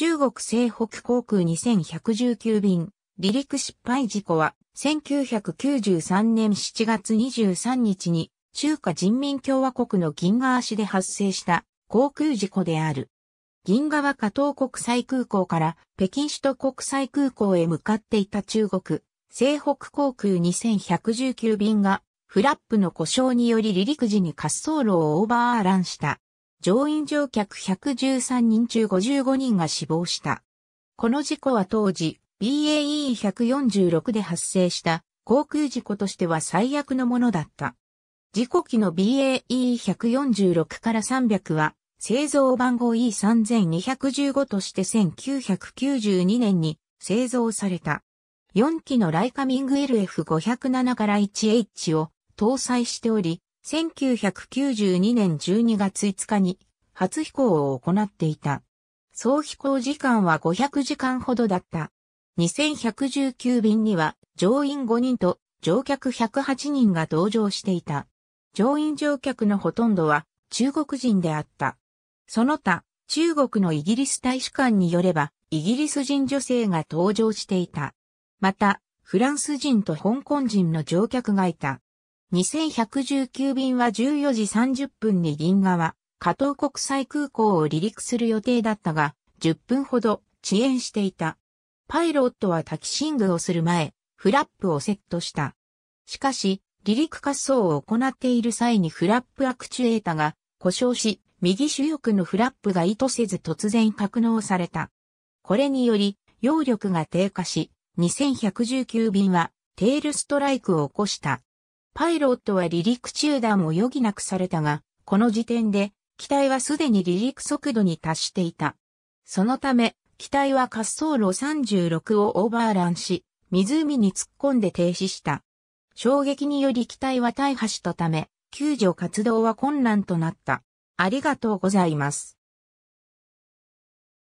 中国西北航空2119便、離陸失敗事故は、1993年7月23日に、中華人民共和国の銀河足で発生した航空事故である。銀河は加東国際空港から北京首都国際空港へ向かっていた中国、西北航空2119便がフラップの故障により離陸時に滑走路をオーバーランした。乗員乗客113人中55人が死亡した。この事故は当時 BAE146 で発生した航空事故としては最悪のものだった。事故機の BAE146 から300は製造番号 E3215 として1992年に製造された。4機のライカミング LF507 から 1H を搭載しており、1992年12月5日に初飛行を行っていた。総飛行時間は500時間ほどだった。2119便には乗員5人と乗客108人が同乗していた。乗員乗客のほとんどは中国人であった。その他、中国のイギリス大使館によれば、イギリス人女性が登場していた。また、フランス人と香港人の乗客がいた。2119便は14時30分に銀は加藤国際空港を離陸する予定だったが、10分ほど遅延していた。パイロットはタキシングをする前、フラップをセットした。しかし、離陸滑走を行っている際にフラップアクチュエータが故障し、右主翼のフラップが意図せず突然格納された。これにより、揚力が低下し、2119便はテールストライクを起こした。パイロットは離陸中断を余儀なくされたが、この時点で、機体はすでに離陸速度に達していた。そのため、機体は滑走路36をオーバーランし、湖に突っ込んで停止した。衝撃により機体は大破したため、救助活動は困難となった。ありがとうございます。